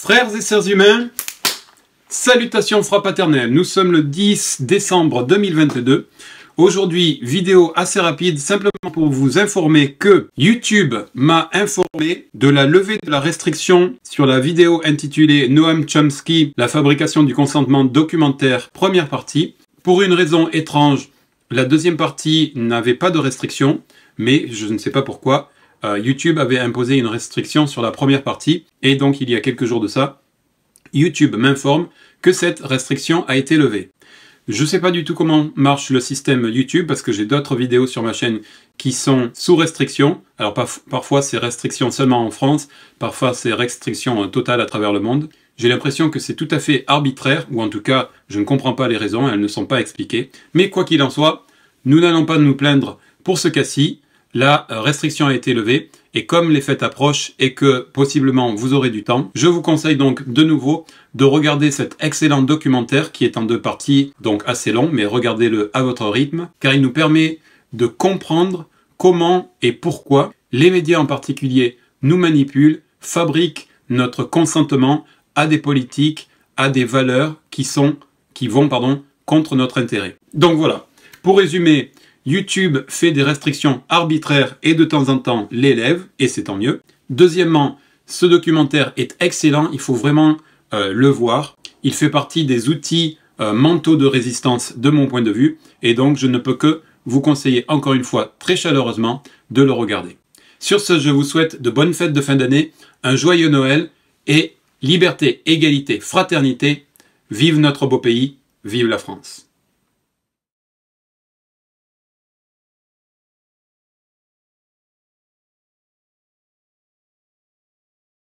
Frères et sœurs humains, salutations frappe paternelle. Nous sommes le 10 décembre 2022. Aujourd'hui, vidéo assez rapide, simplement pour vous informer que YouTube m'a informé de la levée de la restriction sur la vidéo intitulée Noam Chomsky, la fabrication du consentement documentaire, première partie. Pour une raison étrange, la deuxième partie n'avait pas de restriction, mais je ne sais pas pourquoi. Euh, YouTube avait imposé une restriction sur la première partie, et donc il y a quelques jours de ça, YouTube m'informe que cette restriction a été levée. Je ne sais pas du tout comment marche le système YouTube parce que j'ai d'autres vidéos sur ma chaîne qui sont sous restriction. Alors parfois c'est restriction seulement en France, parfois c'est restriction euh, totale à travers le monde. J'ai l'impression que c'est tout à fait arbitraire, ou en tout cas je ne comprends pas les raisons, elles ne sont pas expliquées. Mais quoi qu'il en soit, nous n'allons pas nous plaindre pour ce cas-ci la euh, restriction a été levée et comme les fêtes approchent et que possiblement vous aurez du temps, je vous conseille donc de nouveau de regarder cet excellent documentaire qui est en deux parties, donc assez long, mais regardez-le à votre rythme, car il nous permet de comprendre comment et pourquoi les médias en particulier nous manipulent, fabriquent notre consentement à des politiques, à des valeurs qui sont, qui vont, pardon, contre notre intérêt. Donc voilà. Pour résumer, YouTube fait des restrictions arbitraires et de temps en temps l'élève, et c'est tant mieux. Deuxièmement, ce documentaire est excellent, il faut vraiment euh, le voir. Il fait partie des outils euh, mentaux de résistance de mon point de vue, et donc je ne peux que vous conseiller encore une fois très chaleureusement de le regarder. Sur ce, je vous souhaite de bonnes fêtes de fin d'année, un joyeux Noël et liberté, égalité, fraternité. Vive notre beau pays, vive la France.